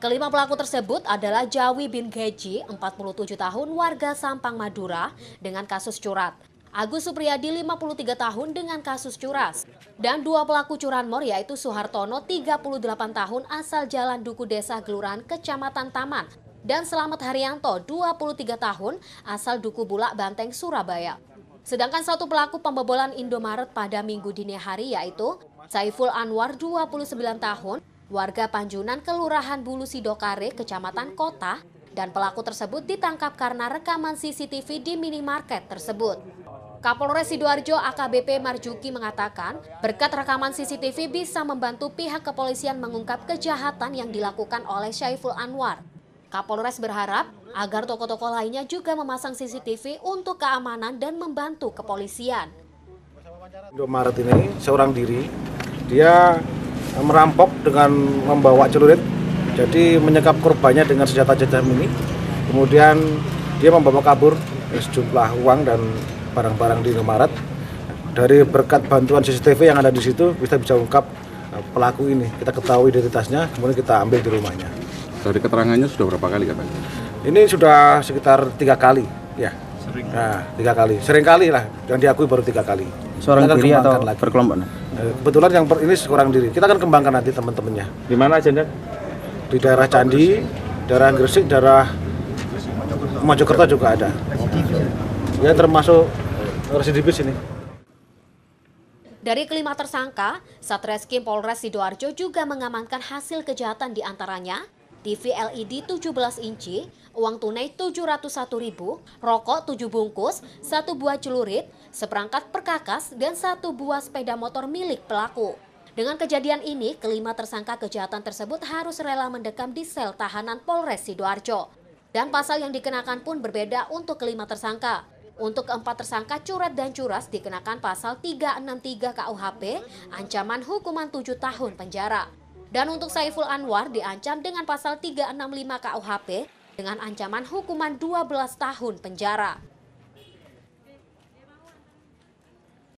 Kelima pelaku tersebut adalah Jawi bin Geji, 47 tahun warga Sampang Madura dengan kasus curat. Agus Supriyadi 53 tahun dengan kasus curas dan dua pelaku curanmor yaitu Suhartono 38 tahun asal Jalan Duku Desa Geluran Kecamatan Taman dan Selamat Haryanto 23 tahun asal Duku Bulak Banteng Surabaya. Sedangkan satu pelaku pembobolan Indomaret pada minggu dini hari yaitu Saiful Anwar 29 tahun warga Panjunan Kelurahan Bulu Sidokare, Kecamatan Kota, dan pelaku tersebut ditangkap karena rekaman CCTV di minimarket tersebut. Kapolres Sidoarjo AKBP Marjuki mengatakan, berkat rekaman CCTV bisa membantu pihak kepolisian mengungkap kejahatan yang dilakukan oleh Syaiful Anwar. Kapolres berharap agar toko-toko lainnya juga memasang CCTV untuk keamanan dan membantu kepolisian. Indomaret ini seorang diri, dia merampok dengan membawa celurit. Jadi menyekap korbannya dengan senjata tajam ini. Kemudian dia membawa kabur sejumlah uang dan barang-barang di Indomaret. Dari berkat bantuan CCTV yang ada di situ kita bisa ungkap eh, pelaku ini. Kita ketahui identitasnya, kemudian kita ambil di rumahnya. Dari keterangannya sudah berapa kali katanya? Ini sudah sekitar tiga kali, ya. Sering. Nah, tiga kali, sering kali lah. Yang diakui baru tiga kali seorang kita diri atau lagi. berkelompok? Nah, kebetulan yang per, ini seorang diri. Kita akan kembangkan nanti teman-temannya. Di mana aja, Dan? Di daerah Candi, daerah Gresik, daerah Mojokerto juga ada. Ya termasuk residivis ini. Dari kelima tersangka, Satreskrim Polres Sidoarjo juga mengamankan hasil kejahatan diantaranya TV LED 17 inci, uang tunai 701 ribu, rokok 7 bungkus, satu buah celurit, seperangkat perkakas, dan satu buah sepeda motor milik pelaku. Dengan kejadian ini, kelima tersangka kejahatan tersebut harus rela mendekam di sel tahanan Polres Sidoarjo. Dan pasal yang dikenakan pun berbeda untuk kelima tersangka. Untuk keempat tersangka curat dan curas dikenakan pasal 363 KUHP, ancaman hukuman 7 tahun penjara. Dan untuk Saiful Anwar diancam dengan pasal 365 KUHP dengan ancaman hukuman 12 tahun penjara.